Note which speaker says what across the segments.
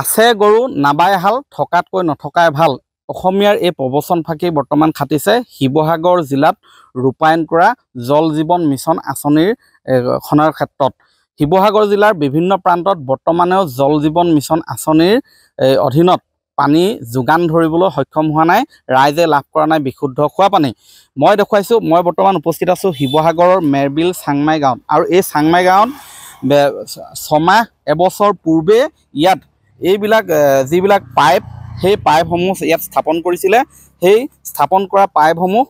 Speaker 1: আছে গৰু নাবাই হাল থকাতকৈ নথকাই ভাল অসমীয়াৰ এই প্ৰবচন ফাঁকি বৰ্তমান খাটিছে শিৱসাগৰ জিলাত ৰূপায়ণ কৰা জল জীৱন মিছন আঁচনিৰ আঁচনিৰখনৰ ক্ষেত্ৰত শিৱসাগৰ জিলাৰ বিভিন্ন প্ৰান্তত বৰ্তমানেও জল জীৱন মিছন আঁচনিৰ অধীনত পানী যোগান ধৰিবলৈ সক্ষম হোৱা নাই ৰাইজে লাভ কৰা নাই বিশুদ্ধ খোৱা পানী মই দেখুৱাইছোঁ মই বৰ্তমান উপস্থিত আছোঁ শিৱসাগৰৰ মেৰবিল চাংমাই গাঁৱত আৰু এই চাংমাই গাঁৱত ছমাহ এবছৰ পূৰ্বে ইয়াত এইবিলাক যিবিলাক পাইপ সেই পাইপসমূহ ইয়াত স্থাপন কৰিছিলে সেই স্থাপন কৰা পাইপসমূহ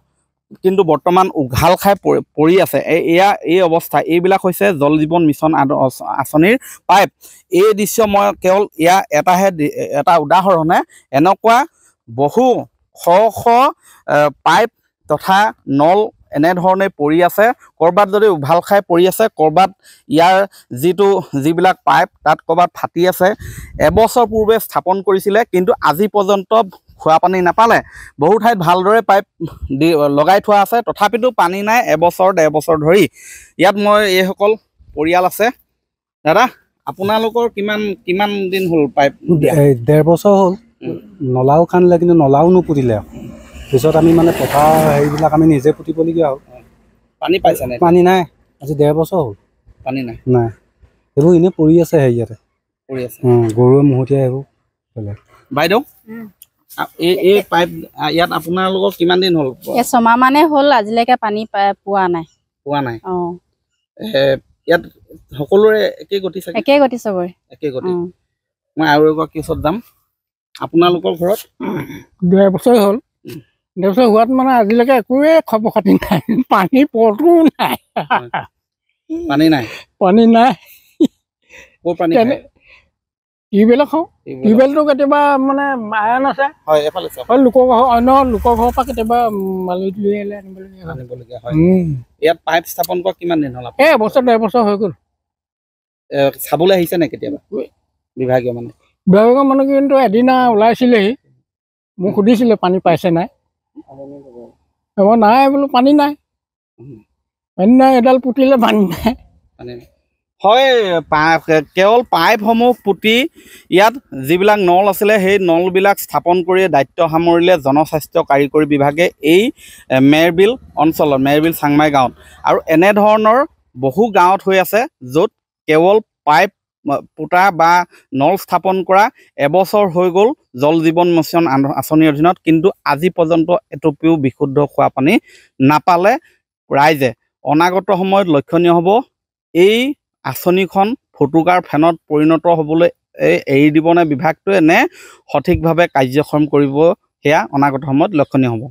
Speaker 1: কিন্তু বৰ্তমান উঘাল খাই পৰি আছে এয়া এই অৱস্থা এইবিলাক হৈছে জল জীৱন মিছন আঁচনিৰ পাইপ এই দৃশ্য মই কেৱল ইয়াৰ এটাহে এটা উদাহৰণে এনেকুৱা বহু শ শ পাইপ তথা নল এনেধৰণে পৰি আছে ক'ৰবাত যদি উভাল খাই পৰি আছে ক'ৰবাত ইয়াৰ যিটো যিবিলাক পাইপ তাত ক'ৰবাত ফাটি আছে এবছৰ পূৰ্বে স্থাপন কৰিছিলে কিন্তু আজি পৰ্যন্ত খোৱা পানী নাপালে বহু ঠাইত ভালদৰে পাইপ দি লগাই থোৱা আছে তথাপিতো পানী নাই এবছৰ ডেৰ বছৰ ধৰি ইয়াত মই এইসকল পৰিয়াল আছে দাদা আপোনালোকৰ কিমান কিমান দিন হ'ল পাইপ
Speaker 2: ডেৰ বছৰ হ'ল নলাও খান্দিলে কিন্তু নলাও নুপুতিলে পিছত আমি মানে পথাৰ হেৰিবিলাক আমি নিজে পুতিবলগীয়া হ'ল পানী পাইছে নাই পানী নাই আজি ডেৰ বছৰ হ'ল পানী নাই নাই সেইবোৰ এনেই পৰি আছে হেৰিয়াতে পৰি আছে গৰুৱে মহতীয়া সেইবোৰ
Speaker 1: বাইদেউ এই পাইপ ইয়াত আপোনালোকৰ কিমান দিন হ'ল এছমাহ মানে হ'ল আজিলৈকে পানী পোৱা নাই পোৱা নাই অঁ ইয়াত সকলোৰে একে গতি চাগে একে গতি চবৰে একে গতি মই আৰু এগৰাকী ওচৰত যাম আপোনালোকৰ ঘৰত
Speaker 3: ডেৰ বছৰ হ'ল তাৰপিছত হোৱাত মানে আজিলৈকে একোৱে খবৰ খাতি নাই পানী পৰটো নাই পানী নাই পানী নাই টিউবেলে খাওঁ টিউবেলটো কেতিয়াবা মানে আয়ন আছে হয় লোকৰ ঘৰ অন্য লোকৰ ঘৰৰ পৰা কেতিয়াবা মালি লৈ ইয়াত পাইপ স্থাপন কৰা কিমান দিন হ'ল এই এবছৰ ডেৰ বছৰ হৈ গ'ল
Speaker 1: চাবলৈ আহিছে নাই কেতিয়াবা বিভাগীয় মানুহ
Speaker 3: বিভাগীয় মানুহ কিন্তু এদিনা ওলাইছিলেহি মোক সুধিছিলে পানী পাইছে নাই নাই বোলো পানী নাই পানী নাই এডাল পুতিলে পানী নাই
Speaker 1: হয় কেৱল পাইপসমূহ পুতি ইয়াত যিবিলাক নল আছিলে সেই নলবিলাক স্থাপন কৰি দায়িত্ব সামৰিলে জনস্বাস্থ্য কাৰিকৰী বিভাগে এই মেৰবিল অঞ্চলত মেৰবিল চাংমাই গাঁৱত আৰু এনেধৰণৰ বহু গাঁৱত হৈ আছে য'ত কেৱল পাইপ পোতা বা নল স্থাপন কৰা এবছৰ হৈ গ'ল জল জীৱন মিছন আঁচনিৰ অধীনত কিন্তু আজি পৰ্যন্ত এটোপিও বিশুদ্ধ খোৱা পানী নাপালে ৰাইজে অনাগত সময়ত লক্ষণীয় হ'ব এই আঁচনিখন ফুটুকাৰ ফেনত পৰিণত হ'বলৈ এই এৰি দিবনে বিভাগটোৱে নে সঠিকভাৱে কাৰ্যক্ষম কৰিব সেয়া অনাগত সময়ত লক্ষণীয় হ'ব